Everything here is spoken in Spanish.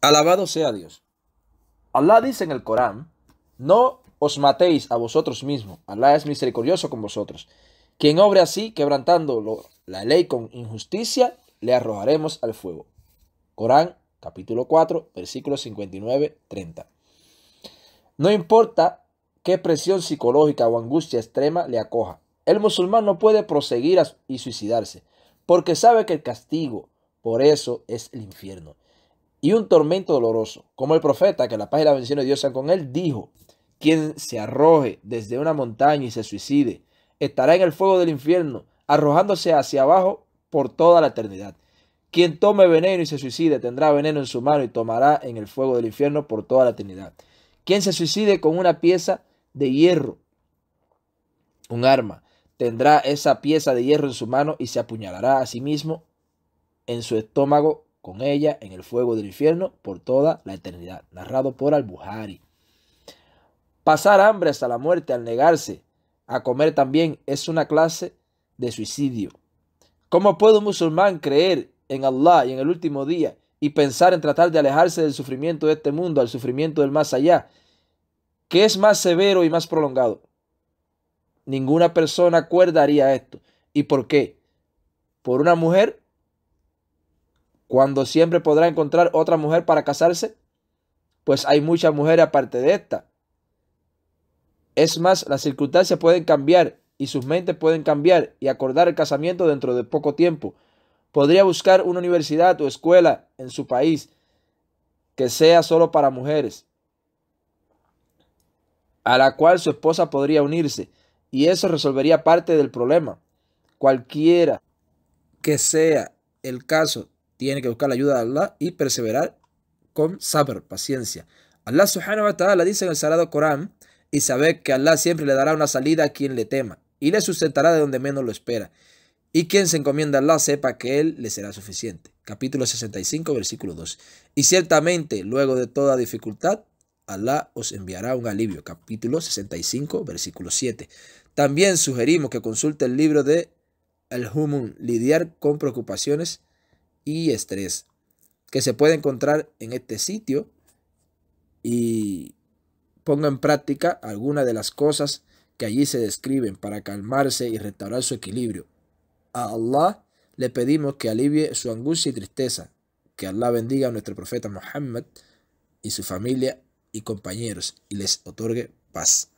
Alabado sea Dios. Allah dice en el Corán, no os matéis a vosotros mismos, Alá es misericordioso con vosotros. Quien obre así, quebrantando la ley con injusticia, le arrojaremos al fuego. Corán capítulo 4, versículo 59-30. No importa qué presión psicológica o angustia extrema le acoja, el musulmán no puede proseguir y suicidarse, porque sabe que el castigo por eso es el infierno y un tormento doloroso. Como el profeta, que la paz y la bendición de Dios sean con él, dijo, quien se arroje desde una montaña y se suicide, estará en el fuego del infierno, arrojándose hacia abajo por toda la eternidad. Quien tome veneno y se suicide tendrá veneno en su mano y tomará en el fuego del infierno por toda la eternidad. Quien se suicide con una pieza de hierro, un arma, tendrá esa pieza de hierro en su mano y se apuñalará a sí mismo en su estómago con ella en el fuego del infierno por toda la eternidad. Narrado por Al-Buhari. Pasar hambre hasta la muerte al negarse a comer también es una clase de suicidio. ¿Cómo puede un musulmán creer en Allah y en el último día y pensar en tratar de alejarse del sufrimiento de este mundo al sufrimiento del más allá, que es más severo y más prolongado? Ninguna persona acuerdaría esto. ¿Y por qué? Por una mujer cuando siempre podrá encontrar otra mujer para casarse? Pues hay muchas mujeres aparte de esta. Es más, las circunstancias pueden cambiar y sus mentes pueden cambiar y acordar el casamiento dentro de poco tiempo. Podría buscar una universidad o escuela en su país que sea solo para mujeres, a la cual su esposa podría unirse, y eso resolvería parte del problema. Cualquiera que sea el caso, tiene que buscar la ayuda de Allah y perseverar con saber paciencia. Allah subhanahu wa ta'ala dice en el Salado Corán, y sabed que Allah siempre le dará una salida a quien le tema, y le sustentará de donde menos lo espera. Y quien se encomienda a Allah sepa que Él le será suficiente. Capítulo 65, versículo 2. Y ciertamente, luego de toda dificultad, Allah os enviará un alivio. Capítulo 65, versículo 7. También sugerimos que consulte el libro de El Humun, Lidiar con Preocupaciones, y estrés que se puede encontrar en este sitio y ponga en práctica alguna de las cosas que allí se describen para calmarse y restaurar su equilibrio. A Allah le pedimos que alivie su angustia y tristeza. Que Allah bendiga a nuestro profeta Muhammad y su familia y compañeros y les otorgue paz.